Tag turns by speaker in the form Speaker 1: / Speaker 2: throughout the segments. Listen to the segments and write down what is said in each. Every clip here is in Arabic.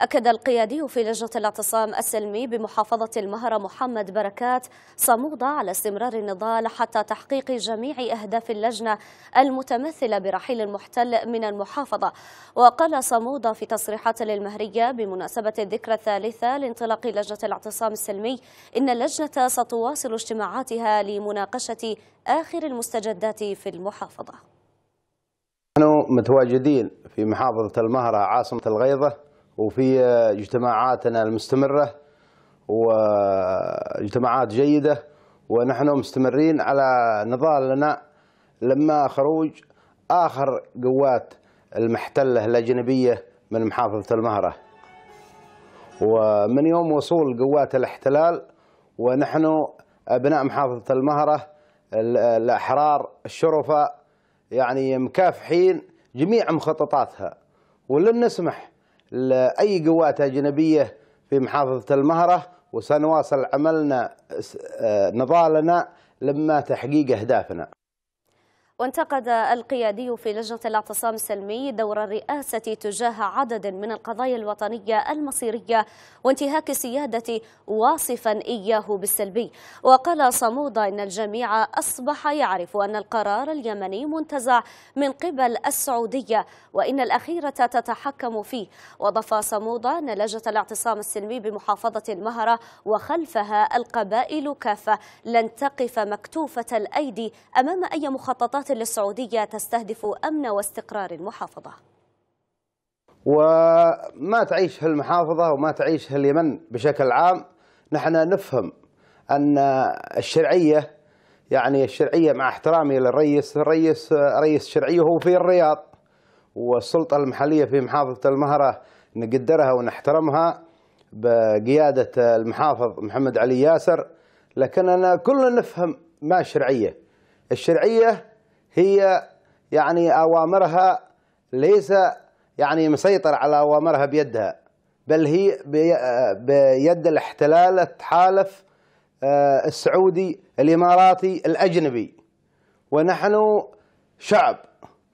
Speaker 1: أكد القيادي في لجنة الاعتصام السلمي بمحافظة المهرة محمد بركات صمودة على استمرار النضال حتى تحقيق جميع أهداف اللجنة المتمثلة برحيل المحتل من المحافظة وقال صمودة في تصريحات للمهرية بمناسبة الذكرى الثالثة لانطلاق لجنة الاعتصام السلمي إن اللجنة ستواصل اجتماعاتها لمناقشة آخر المستجدات في المحافظة
Speaker 2: نحن متواجدين في محافظة المهرة عاصمة الغيضة وفي اجتماعاتنا المستمرة واجتماعات جيدة ونحن مستمرين على نضالنا لما خروج آخر قوات المحتلة الأجنبية من محافظة المهرة ومن يوم وصول قوات الاحتلال ونحن أبناء محافظة المهرة الأحرار الشرفاء يعني مكافحين جميع مخططاتها ولن نسمح لأي قوات أجنبية في محافظة المهرة وسنواصل عملنا آه، نضالنا لما تحقيق أهدافنا
Speaker 1: وانتقد القيادي في لجنة الاعتصام السلمي دور الرئاسة تجاه عدد من القضايا الوطنية المصيرية وانتهاك السيادة واصفا إياه بالسلبي وقال صمودة إن الجميع أصبح يعرف أن القرار اليمني منتزع من قبل السعودية وإن الأخيرة تتحكم فيه وضف صمودة أن لجنة الاعتصام السلمي بمحافظة المهرة وخلفها القبائل كافة لن تقف مكتوفة الأيدي أمام أي مخططات للسعودية تستهدف أمن واستقرار المحافظة
Speaker 2: وما تعيش المحافظة وما تعيش اليمن بشكل عام نحن نفهم أن الشرعية يعني الشرعية مع احترامي للرئيس الرئيس رئيس شرعية هو في الرياض والسلطة المحلية في محافظة المهرة نقدرها ونحترمها بقيادة المحافظ محمد علي ياسر لكننا كلنا نفهم ما الشرعية الشرعية هي يعني أوامرها ليس يعني مسيطر على أوامرها بيدها بل هي بيد الاحتلال تحالف آه، السعودي الإماراتي الأجنبي ونحن شعب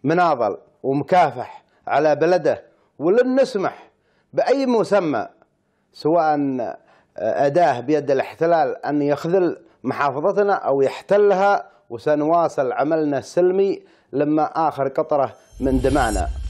Speaker 2: مناضل ومكافح على بلده ولن نسمح بأي مسمى سواء آه، أداة بيد الاحتلال أن يخذل محافظتنا أو يحتلها وسنواصل عملنا السلمي لما آخر قطرة من دمعنا